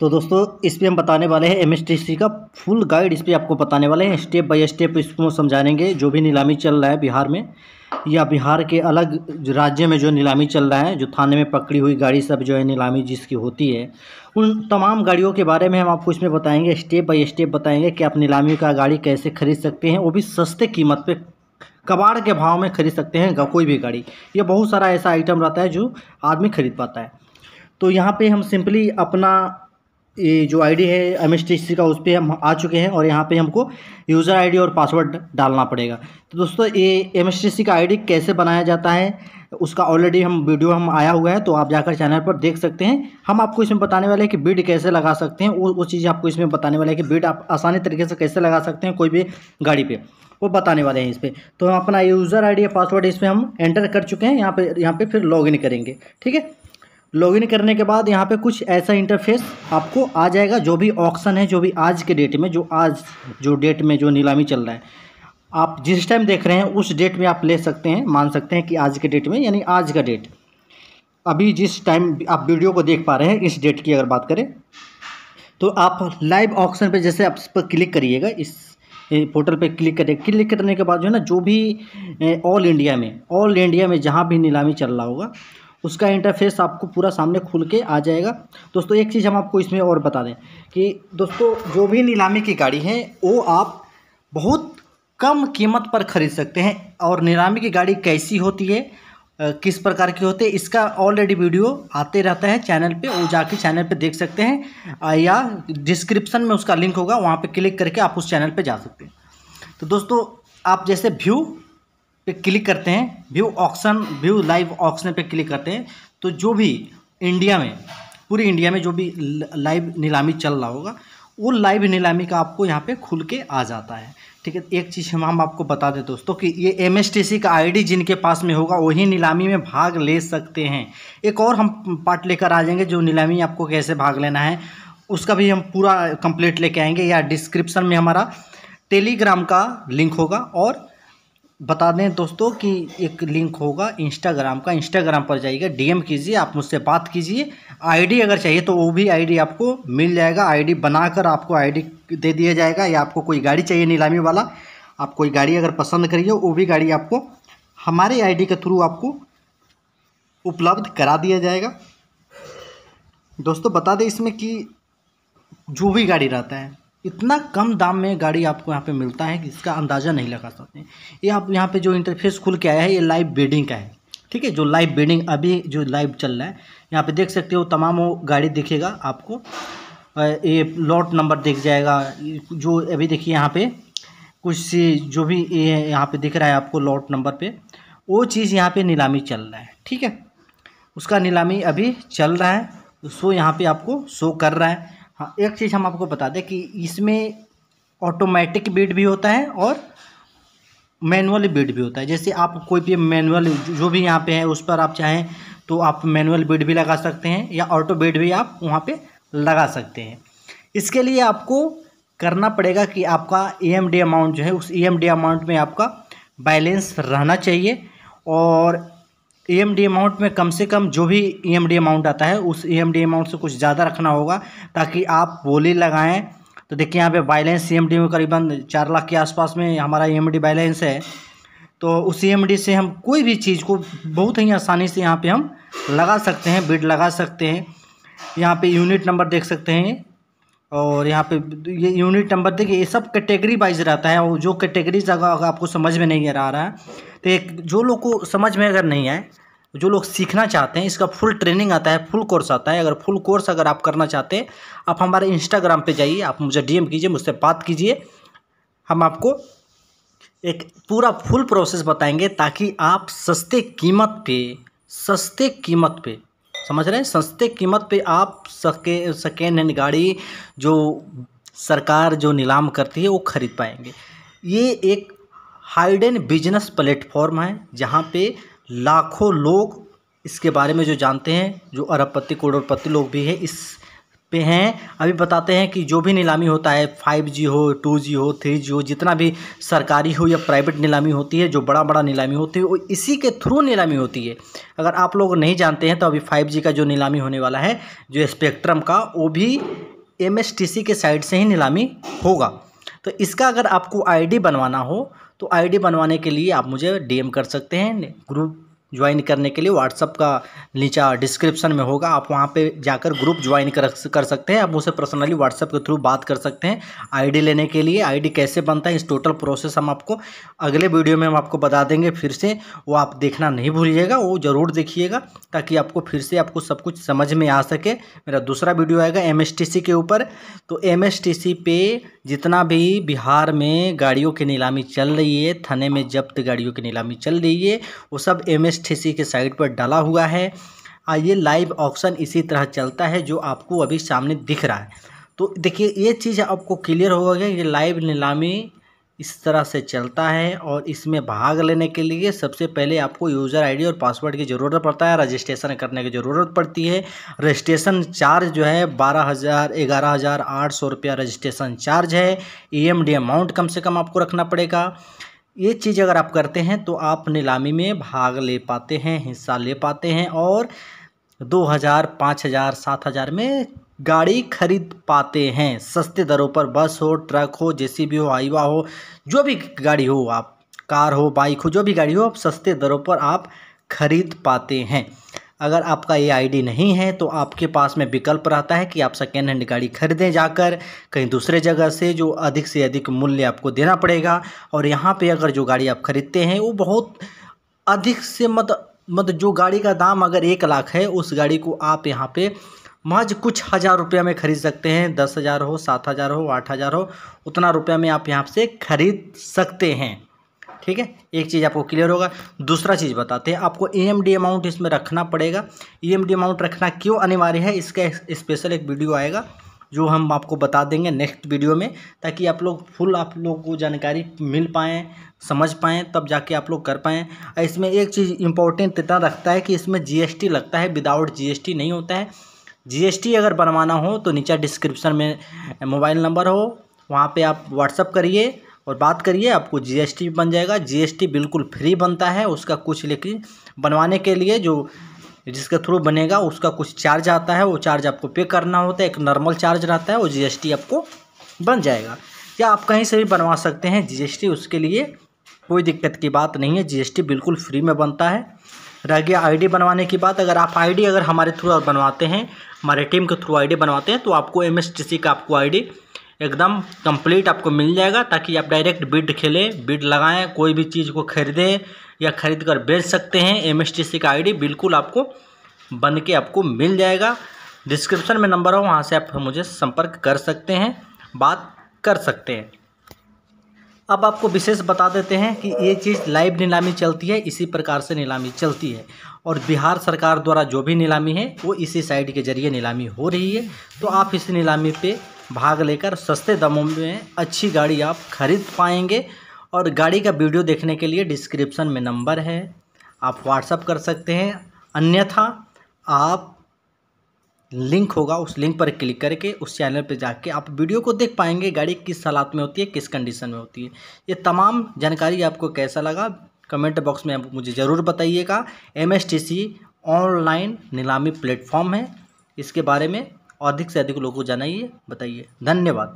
तो दोस्तों इस पर हम बताने वाले हैं एम का फुल गाइड इस पर आपको बताने वाले हैं स्टेप बाय स्टेप इसको समझाएंगे जो भी नीलामी चल रहा है बिहार में या बिहार के अलग राज्य में जो नीलामी चल रहा है जो थाने में पकड़ी हुई गाड़ी सब जो है नीलामी जिसकी होती है उन तमाम गाड़ियों के बारे में हम आपको इसमें बताएंगे स्टेप बाई स्टेप बताएंगे कि आप नीलामी का गाड़ी कैसे खरीद सकते हैं वो भी सस्ते कीमत पर कबाड़ के भाव में खरीद सकते हैं कोई भी गाड़ी या बहुत सारा ऐसा आइटम रहता है जो आदमी खरीद पाता है तो यहाँ पे हम सिंपली अपना ये जो आईडी है एम का उस पर हम आ चुके हैं और यहाँ पे हमको यूज़र आईडी और पासवर्ड डालना पड़ेगा तो दोस्तों ये एम का आईडी कैसे बनाया जाता है उसका ऑलरेडी हम वीडियो हम आया हुआ है तो आप जाकर चैनल पर देख सकते हैं हम आपको इसमें बताने वाले हैं कि बीड कैसे लगा सकते हैं वो वो चीज़ आपको इसमें बताने वाले हैं कि बीड आप आसानी तरीके से कैसे लगा सकते हैं कोई भी गाड़ी पर वो बताने वाले हैं इस पर तो हम अपना यूज़र आई या पासवर्ड इसमें हम एंटर कर चुके हैं यहाँ पर यहाँ पर फिर इन करेंगे ठीक है लॉगिन करने के बाद यहाँ पे कुछ ऐसा इंटरफेस आपको आ जाएगा जो भी ऑक्शन है जो भी आज के डेट में जो आज जो डेट में जो नीलामी चल रहा है आप जिस टाइम देख रहे हैं उस डेट में आप ले सकते हैं मान सकते हैं कि आज के डेट में यानी आज का डेट अभी जिस टाइम आप वीडियो को देख पा रहे हैं इस डेट की अगर बात करें तो आप लाइव ऑप्शन पर जैसे आप इस पर क्लिक करिएगा इस पोर्टल पे क्लिक करें क्लिक करने के बाद जो है ना जो भी ऑल इंडिया में ऑल इंडिया में जहाँ भी नीलामी चल रहा होगा उसका इंटरफेस आपको पूरा सामने खुल के आ जाएगा दोस्तों एक चीज़ हम आपको इसमें और बता दें कि दोस्तों जो भी नीलामी की गाड़ी है वो आप बहुत कम कीमत पर ख़रीद सकते हैं और नीलामी की गाड़ी कैसी होती है किस प्रकार की होती है इसका ऑलरेडी वीडियो आते रहता है चैनल पे वो जाके चैनल पे देख सकते हैं या डिस्क्रिप्शन में उसका लिंक होगा वहाँ पे क्लिक करके आप उस चैनल पे जा सकते हैं तो दोस्तों आप जैसे व्यू पे क्लिक करते हैं view auction view live auction पे क्लिक करते हैं तो जो भी इंडिया में पूरी इंडिया में जो भी लाइव नीलामी चल रहा होगा वो लाइव नीलामी का आपको यहाँ पे खुल के आ जाता है ठीक है एक चीज़ हम हम आपको बता दें दोस्तों कि ये एम का आईडी जिनके पास में होगा वही नीलामी में भाग ले सकते हैं एक और हम पार्ट लेकर आ जाएंगे जो नीलामी आपको कैसे भाग लेना है उसका भी हम पूरा कंप्लीट लेके आएंगे या डिस्क्रिप्सन में हमारा टेलीग्राम का लिंक होगा और बता दें दोस्तों कि एक लिंक होगा इंस्टाग्राम का इंस्टाग्राम पर जाइएगा डीएम कीजिए आप मुझसे बात कीजिए आईडी अगर चाहिए तो वो भी आईडी आपको मिल जाएगा आईडी बनाकर आपको आईडी दे दिया जाएगा या आपको कोई गाड़ी चाहिए नीलामी वाला आप कोई गाड़ी अगर पसंद करिए वो भी गाड़ी आपको हमारे आईडी के थ्रू आपको उपलब्ध करा दिया जाएगा दोस्तों बता दें इसमें कि जो भी गाड़ी रहता है इतना कम दाम में गाड़ी आपको यहाँ पे मिलता है कि इसका अंदाज़ा नहीं लगा सकते ये आप यहाँ पे जो इंटरफेस खुल के आया है ये लाइव बेडिंग का है ठीक है जो लाइव बेडिंग अभी जो लाइव चल रहा है यहाँ पे देख सकते हो तमाम वो गाड़ी दिखेगा आपको ये लॉट नंबर दिख जाएगा जो अभी देखिए यहाँ पर कुछ जो भी ये यहाँ पर दिख रहा है आपको लॉट नंबर पर वो चीज़ यहाँ पर नीलामी चल रहा है ठीक है उसका नीलामी अभी चल रहा है सो यहाँ पर आपको शो कर रहा है हाँ एक चीज़ हम आपको बता दें कि इसमें ऑटोमेटिक बीट भी होता है और मैनुअल बीट भी होता है जैसे आप कोई भी मैनुअल जो भी यहाँ पे है उस पर आप चाहें तो आप मैनुअल बीट भी लगा सकते हैं या ऑटो बीट भी आप वहाँ पे लगा सकते हैं इसके लिए आपको करना पड़ेगा कि आपका ई e अमाउंट जो है उस ई e अमाउंट में आपका बैलेंस रहना चाहिए और ई एम डी अमाउंट में कम से कम जो भी ई एम डी अमाउंट आता है उस ई एम डी अमाउंट से कुछ ज़्यादा रखना होगा ताकि आप बोली लगाएं तो देखिए यहाँ पे बैलेंस ई एम डी में करीबन चार लाख के आसपास में हमारा ई एम डी बैलेंस है तो उस ई एम डी से हम कोई भी चीज़ को बहुत ही आसानी से यहाँ पर हम लगा सकते हैं बिड लगा सकते हैं यहाँ पर यूनिट नंबर देख सकते हैं और यहाँ पे ये यूनिट नंबर देखिए ये सब कैटेगरी वाइज रहता है और जो कैटेगरीज अगर आपको समझ में नहीं आ रहा है तो एक जो लोग को समझ में अगर नहीं आए जो लोग सीखना चाहते हैं इसका फुल ट्रेनिंग आता है फुल कोर्स आता है अगर फुल कोर्स अगर आप करना चाहते हैं आप हमारे इंस्टाग्राम पे जाइए आप मुझे डी कीजिए मुझसे बात कीजिए हम आपको एक पूरा फुल प्रोसेस बताएंगे ताकि आप सस्ते कीमत पे सस्ते कीमत पे समझ रहे हैं सस्ते कीमत पे आप सके सेकेंड हैंड गाड़ी जो सरकार जो नीलाम करती है वो खरीद पाएंगे ये एक हाइडन बिजनेस प्लेटफॉर्म है जहाँ पे लाखों लोग इसके बारे में जो जानते हैं जो अरबपति करोड़पति लोग भी हैं इस पे हैं अभी बताते हैं कि जो भी नीलामी होता है फाइव जी हो टू जी हो थ्री जी हो जितना भी सरकारी हो या प्राइवेट नीलामी होती है जो बड़ा बड़ा नीलामी होती है वो इसी के थ्रू नीलामी होती है अगर आप लोग नहीं जानते हैं तो अभी फाइव जी का जो नीलामी होने वाला है जो स्पेक्ट्रम का वो भी एम के साइड से ही नीलामी होगा तो इसका अगर आपको डी बनवाना हो तो डी बनवाने के लिए आप मुझे एम कर सकते हैं ग्रुप ज्वाइन करने के लिए व्हाट्सअप का नीचा डिस्क्रिप्शन में होगा आप वहाँ पे जाकर ग्रुप ज्वाइन कर कर सकते हैं आप मुझसे पर्सनली व्हाट्सअप के थ्रू बात कर सकते हैं आईडी लेने के लिए आईडी कैसे बनता है इस टोटल प्रोसेस हम आपको अगले वीडियो में हम आपको बता देंगे फिर से वो आप देखना नहीं भूलिएगा वो ज़रूर देखिएगा ताकि आपको फिर से आपको सब कुछ समझ में आ सके मेरा दूसरा वीडियो आएगा एम के ऊपर तो एम पे जितना भी बिहार में गाड़ियों की नीलामी चल रही है थाने में जब्त गाड़ियों की नीलामी चल रही है वो सब एम सी के साइड पर डाला हुआ है ये लाइव ऑप्शन इसी तरह चलता है जो आपको अभी सामने दिख रहा है तो देखिए ये चीज़ आपको क्लियर हो गया ये लाइव नीलामी इस तरह से चलता है और इसमें भाग लेने के लिए सबसे पहले आपको यूज़र आईडी और पासवर्ड की ज़रूरत पड़ता है रजिस्ट्रेशन करने की ज़रूरत पड़ती है रजिस्ट्रेशन चार्ज जो है बारह हज़ार ग्यारह हज़ार आठ सौ रुपया रजिस्ट्रेशन चार्ज है ई एम डी अमाउंट कम से कम आपको रखना पड़ेगा ये चीज़ अगर आप करते हैं तो आप नीलामी में भाग ले पाते हैं हिस्सा ले पाते हैं और दो हज़ार पाँच हज़ार सात हज़ार में गाड़ी खरीद पाते हैं सस्ते दरों पर बस हो ट्रक हो जेसीबी हो आईवा हो जो भी गाड़ी हो आप कार हो बाइक हो जो भी गाड़ी हो आप सस्ते दरों पर आप खरीद पाते हैं अगर आपका ये आईडी नहीं है तो आपके पास में विकल्प रहता है कि आप सेकेंड हैंड गाड़ी खरीदें जाकर कहीं दूसरे जगह से जो अधिक से अधिक मूल्य आपको देना पड़ेगा और यहाँ पे अगर जो गाड़ी आप खरीदते हैं वो बहुत अधिक से मत मत जो गाड़ी का दाम अगर एक लाख है उस गाड़ी को आप यहाँ पर महज कुछ हज़ार रुपये में ख़रीद सकते हैं दस हज़ार हो सात हज़ार हो आठ हज़ार हो उतना रुपया में आप यहाँ से ख़रीद सकते हैं ठीक है एक चीज़ आपको क्लियर होगा दूसरा चीज़ बताते हैं आपको ई e अमाउंट इसमें रखना पड़ेगा ई e अमाउंट रखना क्यों अनिवार्य है इसका स्पेशल एक वीडियो आएगा जो हम आपको बता देंगे नेक्स्ट वीडियो में ताकि आप लोग फुल आप लोग को जानकारी मिल पाएँ समझ पाएँ तब जाके आप लोग कर पाएँ इसमें एक चीज़ इंपॉर्टेंट इतना रखता है कि इसमें जी लगता है विदाउट जी नहीं होता है जी अगर बनवाना हो तो नीचे डिस्क्रिप्शन में मोबाइल नंबर हो वहाँ पे आप व्हाट्सअप करिए और बात करिए आपको जीएसटी बन जाएगा जीएसटी बिल्कुल फ्री बनता है उसका कुछ लेकिन बनवाने के लिए जो जिसके थ्रू बनेगा उसका कुछ चार्ज आता है वो चार्ज आपको पे करना होता है एक नॉर्मल चार्ज रहता है वो जीएसटी आपको बन जाएगा या आप कहीं से भी बनवा सकते हैं जीएसटी उसके लिए कोई दिक्कत की बात नहीं है जीएसटी बिल्कुल फ्री में बनता है रह गया आईडी बनवाने की बात अगर आप आईडी अगर हमारे थ्रू बनवाते हैं हमारे टीम के थ्रू आईडी बनवाते हैं तो आपको सी का आपको डी एकदम कंप्लीट आपको मिल जाएगा ताकि आप डायरेक्ट बिड खेलें बिड लगाएं कोई भी चीज़ को खरीदें या खरीद कर बेच सकते हैं एम का आईडी बिल्कुल आपको बन के आपको मिल जाएगा डिस्क्रिप्शन में नंबर हो वहाँ से आप मुझे संपर्क कर सकते हैं बात कर सकते हैं अब आपको विशेष बता देते हैं कि ये चीज़ लाइव नीलामी चलती है इसी प्रकार से नीलामी चलती है और बिहार सरकार द्वारा जो भी नीलामी है वो इसी साइट के जरिए नीलामी हो रही है तो आप इस नीलामी पे भाग लेकर सस्ते दामों में अच्छी गाड़ी आप खरीद पाएंगे और गाड़ी का वीडियो देखने के लिए डिस्क्रिप्शन में नंबर है आप व्हाट्सअप कर सकते हैं अन्यथा आप लिंक होगा उस लिंक पर क्लिक करके उस चैनल पर जाके आप वीडियो को देख पाएंगे गाड़ी किस हालात में होती है किस कंडीशन में होती है ये तमाम जानकारी आपको कैसा लगा कमेंट बॉक्स में आप मुझे ज़रूर बताइएगा एम ऑनलाइन नीलामी प्लेटफॉर्म है इसके बारे में और अधिक से अधिक लोगों को जाना जानाइए बताइए धन्यवाद